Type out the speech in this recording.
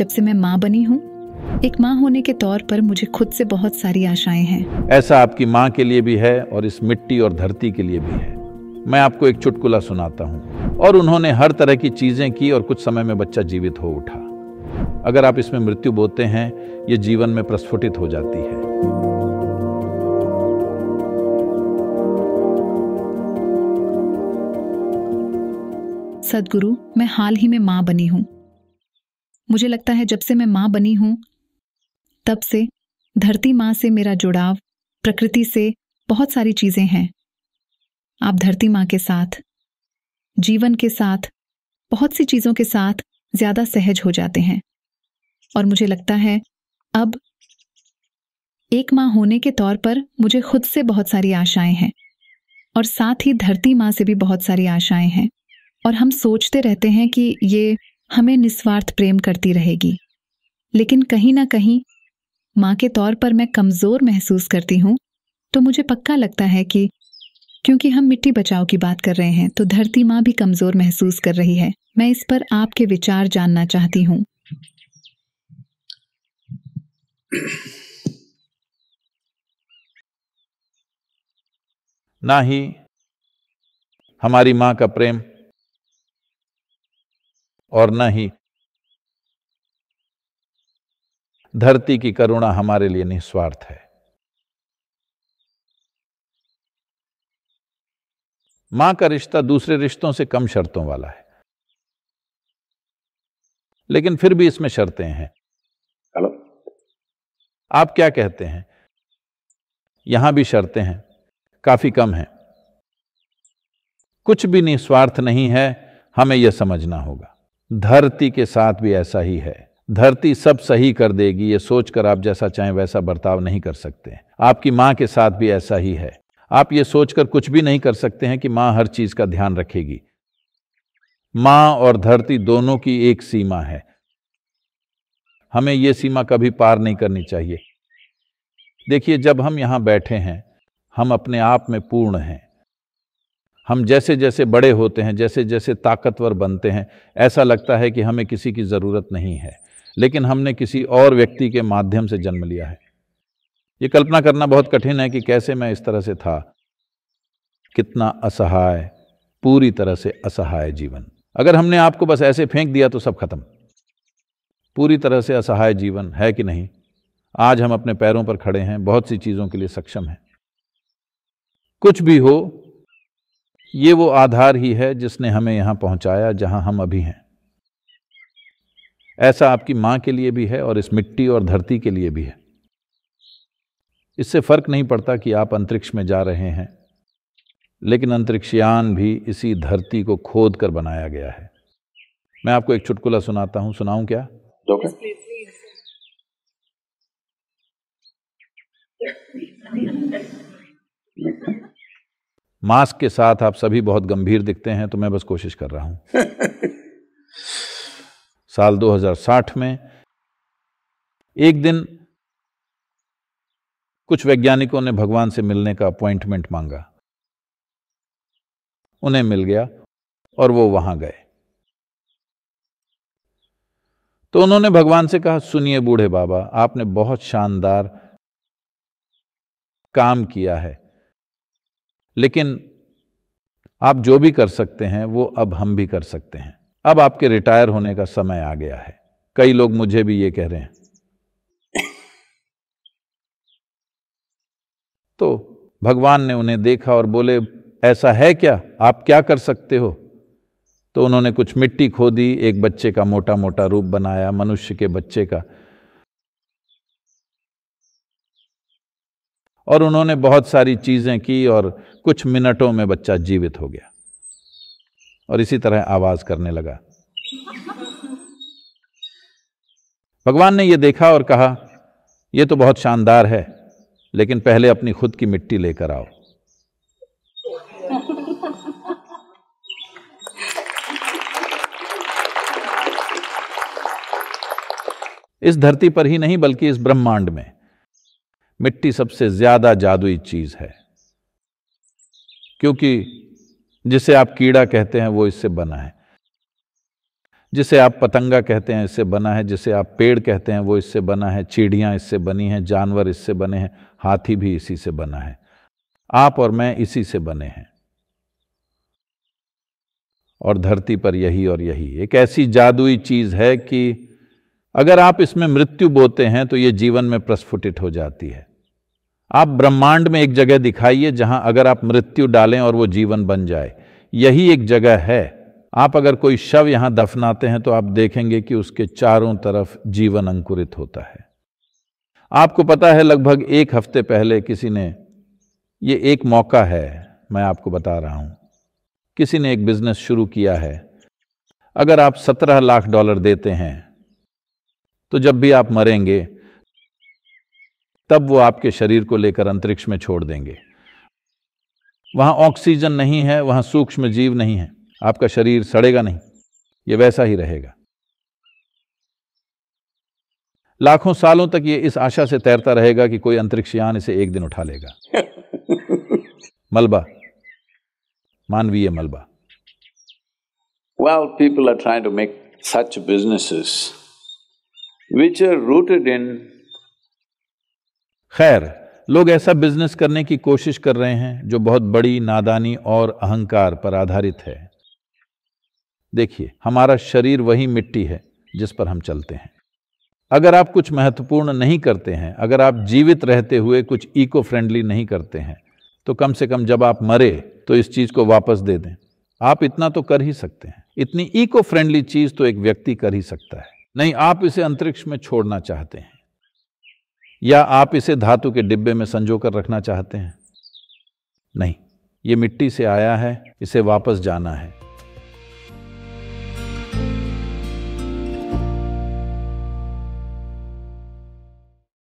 जब से मैं माँ बनी हूँ एक माँ होने के तौर पर मुझे खुद से बहुत सारी आशाएं हैं ऐसा आपकी माँ के लिए भी है और इस मिट्टी और धरती के लिए भी है मैं आपको एक चुटकुला सुनाता हूँ और उन्होंने हर तरह की चीजें की और कुछ समय में बच्चा जीवित हो उठा अगर आप इसमें मृत्यु बोते हैं ये जीवन में प्रस्फुटित हो जाती है सदगुरु मैं हाल ही में माँ बनी हूँ मुझे लगता है जब से मैं माँ बनी हूँ तब से धरती माँ से मेरा जुड़ाव प्रकृति से बहुत सारी चीज़ें हैं आप धरती माँ के साथ जीवन के साथ बहुत सी चीज़ों के साथ ज़्यादा सहज हो जाते हैं और मुझे लगता है अब एक माँ होने के तौर पर मुझे खुद से बहुत सारी आशाएं हैं और साथ ही धरती माँ से भी बहुत सारी आशाएं हैं और हम सोचते रहते हैं कि ये हमें निस्वार्थ प्रेम करती रहेगी लेकिन कहीं ना कहीं माँ के तौर पर मैं कमज़ोर महसूस करती हूँ तो मुझे पक्का लगता है कि क्योंकि हम मिट्टी बचाव की बात कर रहे हैं तो धरती माँ भी कमज़ोर महसूस कर रही है मैं इस पर आपके विचार जानना चाहती हूँ ना ही हमारी माँ का प्रेम और न ही धरती की करुणा हमारे लिए निस्वार्थ है मां का रिश्ता दूसरे रिश्तों से कम शर्तों वाला है लेकिन फिर भी इसमें शर्तें हैं हेलो आप क्या कहते हैं यहां भी शर्तें हैं काफी कम हैं कुछ भी निस्वार्थ नहीं है हमें यह समझना होगा धरती के साथ भी ऐसा ही है धरती सब सही कर देगी ये सोचकर आप जैसा चाहें वैसा बर्ताव नहीं कर सकते आपकी माँ के साथ भी ऐसा ही है आप ये सोचकर कुछ भी नहीं कर सकते हैं कि माँ हर चीज का ध्यान रखेगी माँ और धरती दोनों की एक सीमा है हमें ये सीमा कभी पार नहीं करनी चाहिए देखिए जब हम यहां बैठे हैं हम अपने आप में पूर्ण हैं हम जैसे जैसे बड़े होते हैं जैसे जैसे ताकतवर बनते हैं ऐसा लगता है कि हमें किसी की ज़रूरत नहीं है लेकिन हमने किसी और व्यक्ति के माध्यम से जन्म लिया है ये कल्पना करना बहुत कठिन है कि कैसे मैं इस तरह से था कितना असहाय पूरी तरह से असहाय जीवन अगर हमने आपको बस ऐसे फेंक दिया तो सब खत्म पूरी तरह से असहाय जीवन है कि नहीं आज हम अपने पैरों पर खड़े हैं बहुत सी चीज़ों के लिए सक्षम हैं कुछ भी हो ये वो आधार ही है जिसने हमें यहाँ पहुँचाया जहाँ हम अभी हैं ऐसा आपकी माँ के लिए भी है और इस मिट्टी और धरती के लिए भी है इससे फर्क नहीं पड़ता कि आप अंतरिक्ष में जा रहे हैं लेकिन अंतरिक्षयान भी इसी धरती को खोद कर बनाया गया है मैं आपको एक चुटकुला सुनाता हूँ सुनाऊँ क्या yes, please, please. मास्क के साथ आप सभी बहुत गंभीर दिखते हैं तो मैं बस कोशिश कर रहा हूं साल 2060 में एक दिन कुछ वैज्ञानिकों ने भगवान से मिलने का अपॉइंटमेंट मांगा उन्हें मिल गया और वो वहां गए तो उन्होंने भगवान से कहा सुनिए बूढ़े बाबा आपने बहुत शानदार काम किया है लेकिन आप जो भी कर सकते हैं वो अब हम भी कर सकते हैं अब आपके रिटायर होने का समय आ गया है कई लोग मुझे भी ये कह रहे हैं तो भगवान ने उन्हें देखा और बोले ऐसा है क्या आप क्या कर सकते हो तो उन्होंने कुछ मिट्टी खोदी एक बच्चे का मोटा मोटा रूप बनाया मनुष्य के बच्चे का और उन्होंने बहुत सारी चीज़ें की और कुछ मिनटों में बच्चा जीवित हो गया और इसी तरह आवाज़ करने लगा भगवान ने यह देखा और कहा यह तो बहुत शानदार है लेकिन पहले अपनी खुद की मिट्टी लेकर आओ इस धरती पर ही नहीं बल्कि इस ब्रह्मांड में मिट्टी सबसे ज़्यादा जादुई चीज़ है क्योंकि जिसे आप कीड़ा कहते हैं वो इससे बना है जिसे आप पतंगा कहते हैं इससे बना है जिसे आप पेड़ कहते हैं वो इससे बना है चिड़ियां इससे बनी हैं जानवर इससे बने हैं हाथी भी इसी से बना है आप और मैं इसी से बने हैं और धरती पर यही और यही एक ऐसी जादुई चीज़ है कि अगर आप इसमें मृत्यु बोते हैं तो ये जीवन में प्रस्फुटित हो जाती है आप ब्रह्मांड में एक जगह दिखाइए जहां अगर आप मृत्यु डालें और वो जीवन बन जाए यही एक जगह है आप अगर कोई शव यहां दफनाते हैं तो आप देखेंगे कि उसके चारों तरफ जीवन अंकुरित होता है आपको पता है लगभग एक हफ्ते पहले किसी ने ये एक मौका है मैं आपको बता रहा हूं किसी ने एक बिजनेस शुरू किया है अगर आप सत्रह लाख डॉलर देते हैं तो जब भी आप मरेंगे तब वो आपके शरीर को लेकर अंतरिक्ष में छोड़ देंगे वहां ऑक्सीजन नहीं है वहां सूक्ष्म जीव नहीं है आपका शरीर सड़ेगा नहीं ये वैसा ही रहेगा लाखों सालों तक ये इस आशा से तैरता रहेगा कि कोई अंतरिक्षयान इसे एक दिन उठा लेगा मलबा मानवीय मलबा well people are trying to make such businesses which are rooted in खैर लोग ऐसा बिजनेस करने की कोशिश कर रहे हैं जो बहुत बड़ी नादानी और अहंकार पर आधारित है देखिए हमारा शरीर वही मिट्टी है जिस पर हम चलते हैं अगर आप कुछ महत्वपूर्ण नहीं करते हैं अगर आप जीवित रहते हुए कुछ इको फ्रेंडली नहीं करते हैं तो कम से कम जब आप मरे तो इस चीज़ को वापस दे दें आप इतना तो कर ही सकते हैं इतनी इको फ्रेंडली चीज़ तो एक व्यक्ति कर ही सकता है नहीं आप इसे अंतरिक्ष में छोड़ना चाहते हैं या आप इसे धातु के डिब्बे में संजो कर रखना चाहते हैं नहीं ये मिट्टी से आया है इसे वापस जाना है